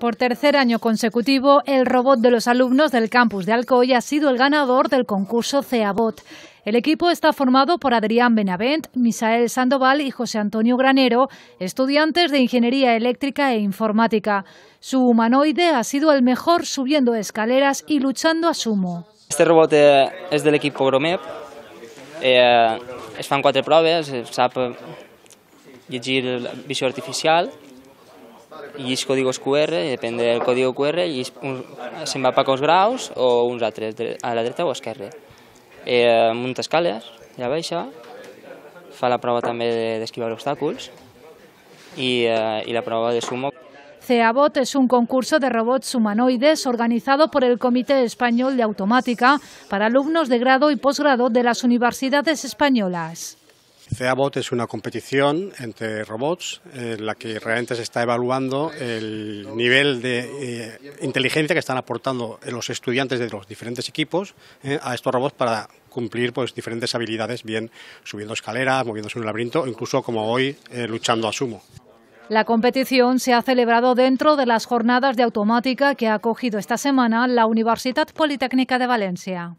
Por tercer año consecutivo, el robot de los alumnos del campus de Alcoy ha sido el ganador del concurso CEABOT. El equipo está formado por Adrián Benavent, Misael Sandoval y José Antonio Granero, estudiantes de Ingeniería Eléctrica e Informática. Su humanoide ha sido el mejor subiendo escaleras y luchando a sumo. Este robot eh, es del equipo Gromep. Eh, es fan cuatro pruebas, eh, sap llegir visión artificial llis códigos QR, depèn del código QR, llis, se'n va per cos graus o uns altres, a la dreta o a l'esquerra. Eh, munta escales, ja baixa, fa la prova també d'esquivar obstacles i, eh, i la prova de sumo. CEABOT es un concurso de robots humanoides organizado por el Comité Español de Automática para alumnos de grado y posgrado de las universidades españolas. CEABOT es una competición entre robots en eh, la que realmente se está evaluando el nivel de eh, inteligencia que están aportando los estudiantes de los diferentes equipos eh, a estos robots para cumplir pues, diferentes habilidades, bien subiendo escaleras, moviéndose en un laberinto, incluso como hoy, luchando a sumo. La competición se ha celebrado dentro de las jornadas de automática que ha acogido esta semana la Universidad Politécnica de Valencia.